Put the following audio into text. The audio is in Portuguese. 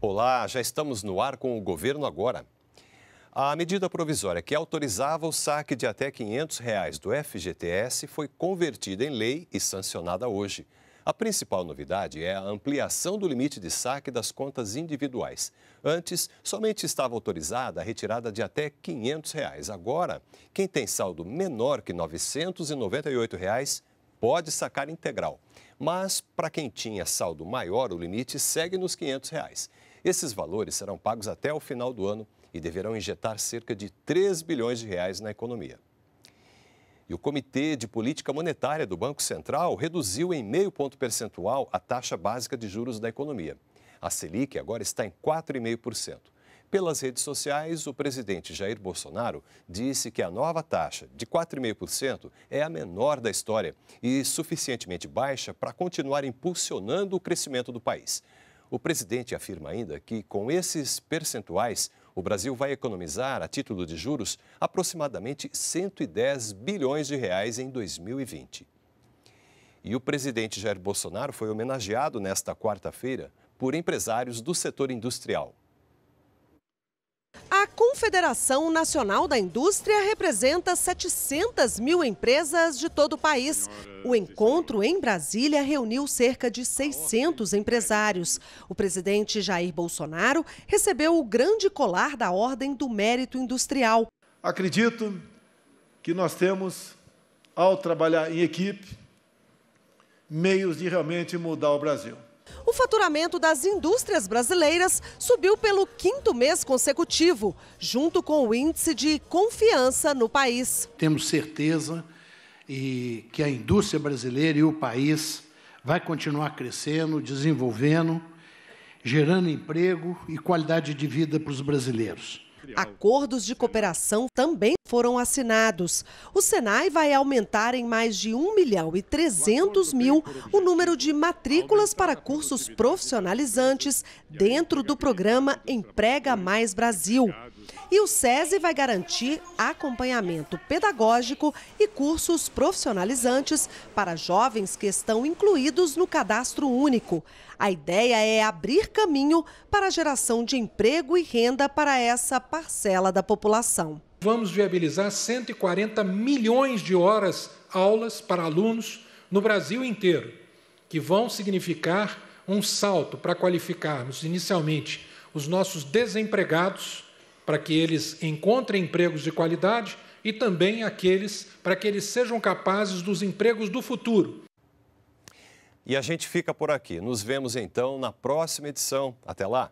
Olá, já estamos no ar com o governo agora. A medida provisória que autorizava o saque de até R$ 500 reais do FGTS foi convertida em lei e sancionada hoje. A principal novidade é a ampliação do limite de saque das contas individuais. Antes, somente estava autorizada a retirada de até R$ 500. Reais. Agora, quem tem saldo menor que R$ 998 reais pode sacar integral. Mas, para quem tinha saldo maior, o limite segue nos R$ 500. Reais. Esses valores serão pagos até o final do ano e deverão injetar cerca de 3 bilhões de reais na economia. E o Comitê de Política Monetária do Banco Central reduziu em meio ponto percentual a taxa básica de juros da economia. A Selic agora está em 4,5%. Pelas redes sociais, o presidente Jair Bolsonaro disse que a nova taxa de 4,5% é a menor da história e suficientemente baixa para continuar impulsionando o crescimento do país. O presidente afirma ainda que, com esses percentuais, o Brasil vai economizar, a título de juros, aproximadamente 110 bilhões de reais em 2020. E o presidente Jair Bolsonaro foi homenageado nesta quarta-feira por empresários do setor industrial. A Confederação Nacional da Indústria representa 700 mil empresas de todo o país. O encontro em Brasília reuniu cerca de 600 empresários. O presidente Jair Bolsonaro recebeu o grande colar da Ordem do Mérito Industrial. Acredito que nós temos, ao trabalhar em equipe, meios de realmente mudar o Brasil o faturamento das indústrias brasileiras subiu pelo quinto mês consecutivo, junto com o índice de confiança no país. Temos certeza e que a indústria brasileira e o país vai continuar crescendo, desenvolvendo, gerando emprego e qualidade de vida para os brasileiros. Acordos de cooperação também foram assinados. O Senai vai aumentar em mais de 1 milhão e 300 mil o número de matrículas para cursos profissionalizantes dentro do programa Emprega Mais Brasil. E o SESI vai garantir acompanhamento pedagógico e cursos profissionalizantes para jovens que estão incluídos no cadastro único. A ideia é abrir caminho para a geração de emprego e renda para essa parcela parcela da população. Vamos viabilizar 140 milhões de horas aulas para alunos no Brasil inteiro, que vão significar um salto para qualificarmos inicialmente os nossos desempregados, para que eles encontrem empregos de qualidade, e também aqueles para que eles sejam capazes dos empregos do futuro. E a gente fica por aqui. Nos vemos então na próxima edição. Até lá!